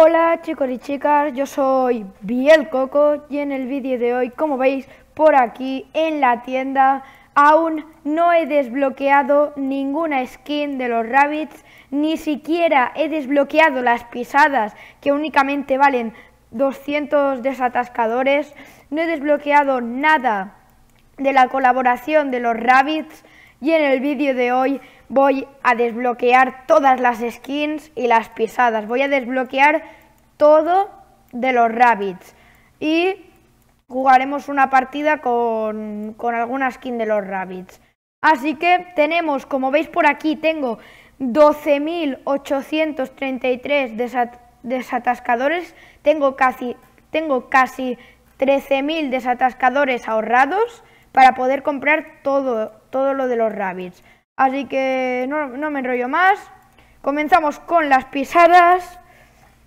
Hola chicos y chicas, yo soy Biel Coco y en el vídeo de hoy, como veis por aquí en la tienda, aún no he desbloqueado ninguna skin de los rabbits, ni siquiera he desbloqueado las pisadas que únicamente valen 200 desatascadores, no he desbloqueado nada de la colaboración de los rabbits y en el vídeo de hoy voy a desbloquear todas las skins y las pisadas. Voy a desbloquear todo de los rabbits. Y jugaremos una partida con, alguna skin de los rabbits. Así que tenemos, como veis por aquí, tengo 12.833 desatascadores. Tengo casi, 13.000 desatascadores ahorrados para poder comprar todo, todo lo de los rabbits. Así que no, me enrollo más. Comenzamos con las pisadas.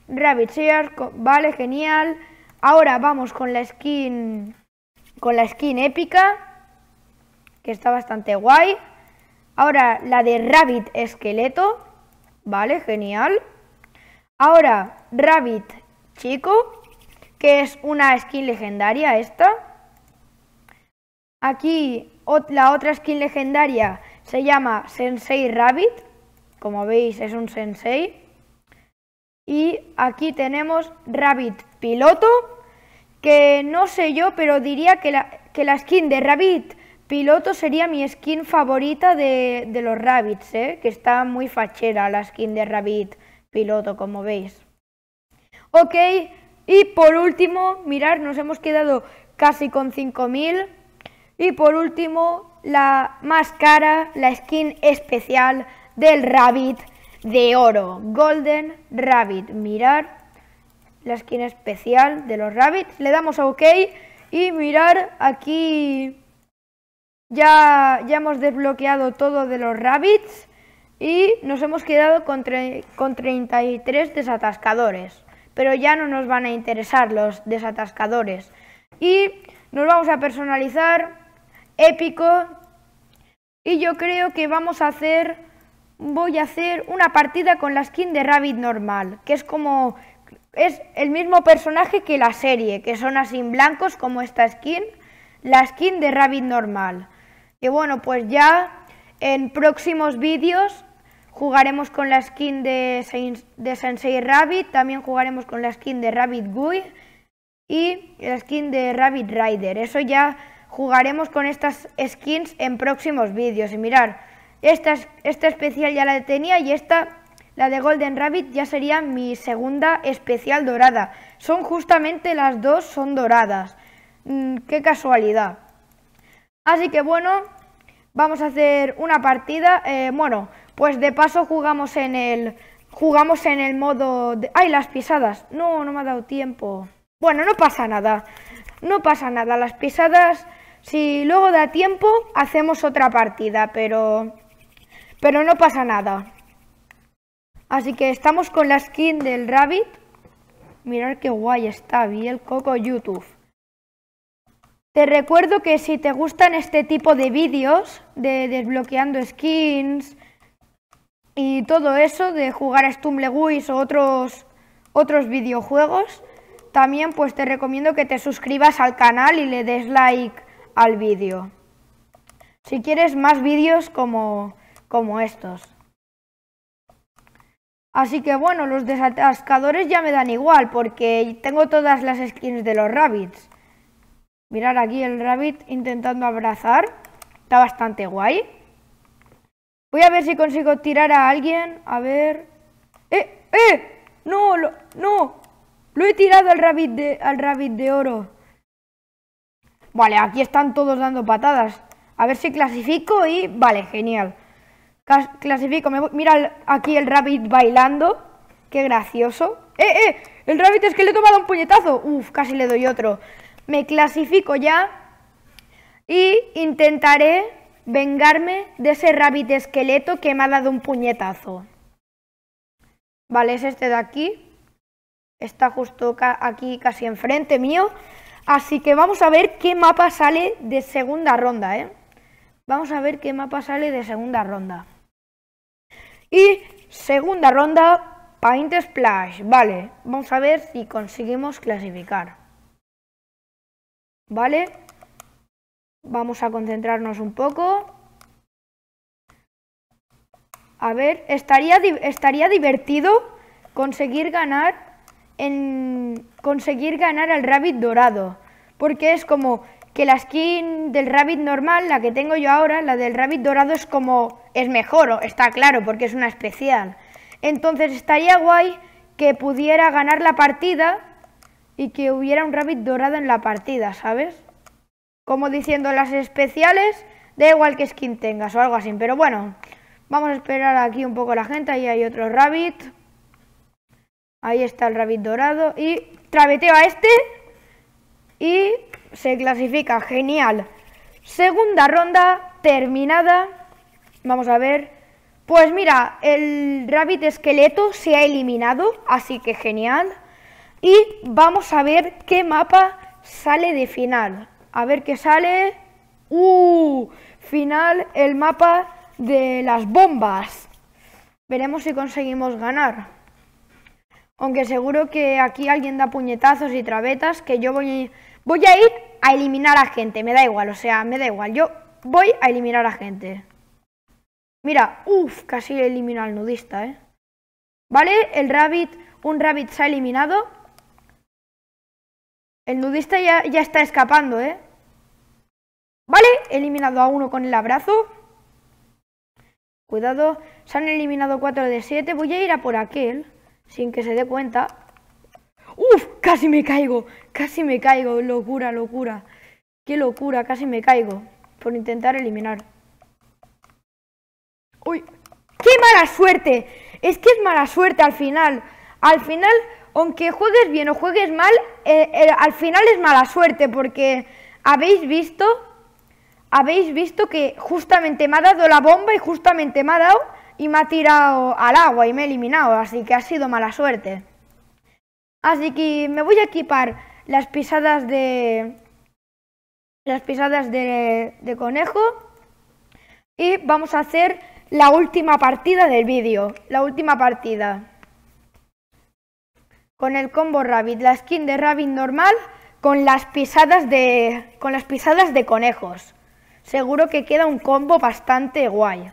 Rabbit Sears, vale, genial. Ahora vamos con la skin con la skin épica, que está bastante guay. Ahora la de Rabbit esqueleto, vale, genial. Ahora Rabbit chico, que es una skin legendaria esta. Aquí la otra skin legendaria se llama Sensei Rabbit, como veis es un Sensei. Y aquí tenemos Rabbit Piloto, que no sé yo, pero diría que la, skin de Rabbit Piloto sería mi skin favorita de, los Rabbits, ¿eh? que está muy fachera la skin de Rabbit Piloto, como veis. Ok, y por último, mirad, nos hemos quedado casi con 5000 y por último, la máscara, la skin especial del Rabbit de oro. Golden Rabbit. Mirar la skin especial de los Rabbits. Le damos a OK y mirar aquí ya, ya hemos desbloqueado todo de los Rabbits y nos hemos quedado con, con 33 desatascadores. Pero ya no nos van a interesar los desatascadores. Y nos vamos a personalizar épico. Y yo creo que vamos a hacer, voy a hacer una partida con la skin de Rabbit normal, que es como, es el mismo personaje que la serie, que son así blancos como esta skin, la skin de Rabbit normal. Que bueno, pues ya en próximos vídeos jugaremos con la skin de, Sensei Rabbit, también jugaremos con la skin de Rabbit Guy y la skin de Rabbit Rider. Eso ya Jugaremos con estas skins en próximos vídeos. Y mirar, esta, esta especial ya la tenía y esta, la de Golden Rabbit, ya sería mi segunda especial dorada. Son justamente las dos, son doradas. Mm, qué casualidad. Así que bueno, vamos a hacer una partida. Eh, bueno, pues de paso jugamos en el jugamos en el modo... De... ¡Ay, las pisadas! No, no me ha dado tiempo. Bueno, no pasa nada. No pasa nada. Las pisadas si luego da tiempo, hacemos otra partida, pero, no pasa nada. Así que estamos con la skin del Rabbit. Mirad qué guay está, vi el Coco YouTube. Te recuerdo que si te gustan este tipo de vídeos de desbloqueando skins y todo eso de jugar a StumbleWiz o otros, otros videojuegos, también pues te recomiendo que te suscribas al canal y le des like al vídeo. Si quieres más vídeos como, como estos. Así que bueno, los desatascadores ya me dan igual porque tengo todas las skins de los rabbits. Mirar aquí el rabbit intentando abrazar. Está bastante guay. Voy a ver si consigo tirar a alguien. A ver... ¡Eh! ¡Eh! ¡No! Lo, ¡No! Lo he tirado al rabbit al rabbit de oro. Vale, aquí están todos dando patadas. A ver si clasifico y... Vale, genial. Clasifico. Mira aquí el rabbit bailando. Qué gracioso. ¡Eh, eh! El rabbit esqueleto que le dado un puñetazo. Uf, casi le doy otro. Me clasifico ya. Y intentaré vengarme de ese rabbit esqueleto que me ha dado un puñetazo. Vale, es este de aquí. Está justo aquí casi enfrente mío. Así que vamos a ver qué mapa sale de segunda ronda, ¿eh? Vamos a ver qué mapa sale de segunda ronda. Y segunda ronda, Paint Splash. Vale, vamos a ver si conseguimos clasificar. Vale, vamos a concentrarnos un poco. A ver, estaría, estaría divertido conseguir ganar en conseguir ganar al rabbit dorado, porque es como que la skin del rabbit normal, la que tengo yo ahora, la del rabbit dorado es como, es mejor, está claro, porque es una especial. Entonces estaría guay que pudiera ganar la partida y que hubiera un rabbit dorado en la partida, ¿sabes? Como diciendo las especiales, da igual que skin tengas o algo así, pero bueno, vamos a esperar aquí un poco la gente, ahí hay otro rabbit. Ahí está el rabbit dorado y trabeteo a este y se clasifica, genial. Segunda ronda terminada. Vamos a ver. Pues mira, el rabbit esqueleto se ha eliminado, así que genial. Y vamos a ver qué mapa sale de final. A ver qué sale. ¡Uh! Final, el mapa de las bombas. Veremos si conseguimos ganar. Aunque seguro que aquí alguien da puñetazos y trabetas, que yo voy, voy a ir a eliminar a gente. Me da igual, o sea, me da igual. Yo voy a eliminar a gente. Mira, uff, casi elimino al nudista, ¿eh? ¿Vale? El rabbit, un rabbit se ha eliminado. El nudista ya, está escapando, ¿eh? Vale, he eliminado a uno con el abrazo. Cuidado, se han eliminado cuatro de siete. Voy a ir a por aquel sin que se dé cuenta. ¡Uf! Casi me caigo, casi me caigo, locura, locura. ¡Qué locura! Casi me caigo por intentar eliminar. ¡Uy! ¡Qué mala suerte! Es que es mala suerte al final. Al final, aunque juegues bien o juegues mal, eh, eh, al final es mala suerte porque habéis visto, habéis visto que justamente me ha dado la bomba y justamente me ha dado y me ha tirado al agua y me ha eliminado, así que ha sido mala suerte. Así que me voy a equipar las pisadas de las pisadas de, de conejo y vamos a hacer la última partida del vídeo, la última partida. Con el combo Rabbit, la skin de Rabbit normal con las pisadas de con las pisadas de conejos. Seguro que queda un combo bastante guay.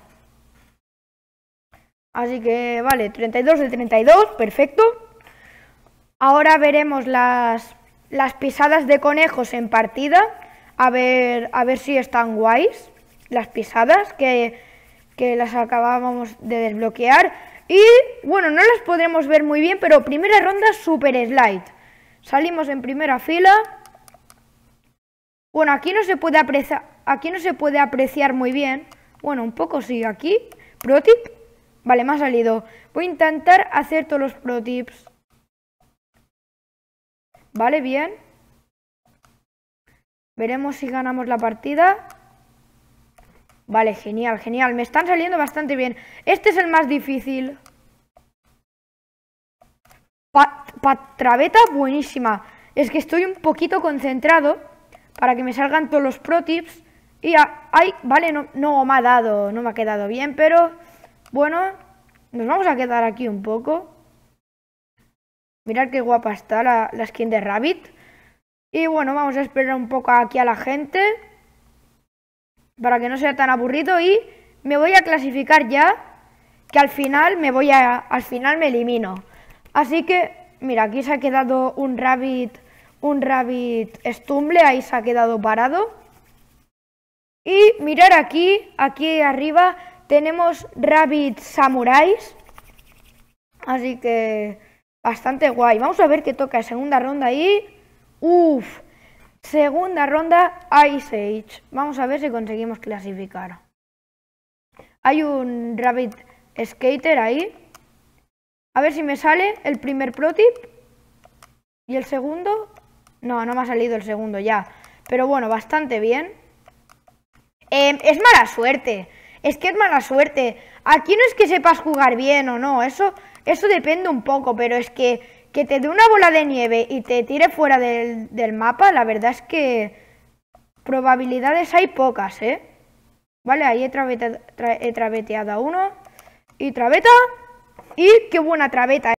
Así que vale, 32 de 32, perfecto. Ahora veremos las, las pisadas de conejos en partida, a ver, a ver si están guays las pisadas que, las acabábamos de desbloquear. Y bueno, no las podremos ver muy bien, pero primera ronda super slide. Salimos en primera fila. Bueno, aquí no se puede apreciar, aquí no se puede apreciar muy bien. Bueno, un poco sí, aquí, Protip. Vale, me ha salido. Voy a intentar hacer todos los pro tips. Vale, bien. Veremos si ganamos la partida. Vale, genial, genial. Me están saliendo bastante bien. Este es el más difícil. Patraveta buenísima. Es que estoy un poquito concentrado para que me salgan todos los pro tips. Y, ay, vale, no, no me ha dado, no me ha quedado bien, pero... Bueno, nos vamos a quedar aquí un poco. Mirad qué guapa está la, skin de Rabbit. Y bueno, vamos a esperar un poco aquí a la gente. Para que no sea tan aburrido. Y me voy a clasificar ya. Que al final me voy a... Al final me elimino. Así que, mira, aquí se ha quedado un rabbit... Un rabbit stumble. Ahí se ha quedado parado. Y mirar aquí, aquí arriba tenemos Rabbit Samurai, Así que bastante guay. Vamos a ver qué toca. Segunda ronda ahí. Uf. Segunda ronda Ice Age. Vamos a ver si conseguimos clasificar. Hay un Rabbit Skater ahí. A ver si me sale el primer protip. ¿Y el segundo? No, no me ha salido el segundo ya. Pero bueno, bastante bien. Em, es mala suerte. Es que es mala suerte. Aquí no es que sepas jugar bien o no, eso, eso depende un poco, pero es que que te dé una bola de nieve y te tire fuera del, mapa, la verdad es que probabilidades hay pocas, ¿eh? Vale, ahí he, a uno. Y trabeta. Y qué buena trabeta. ¿eh?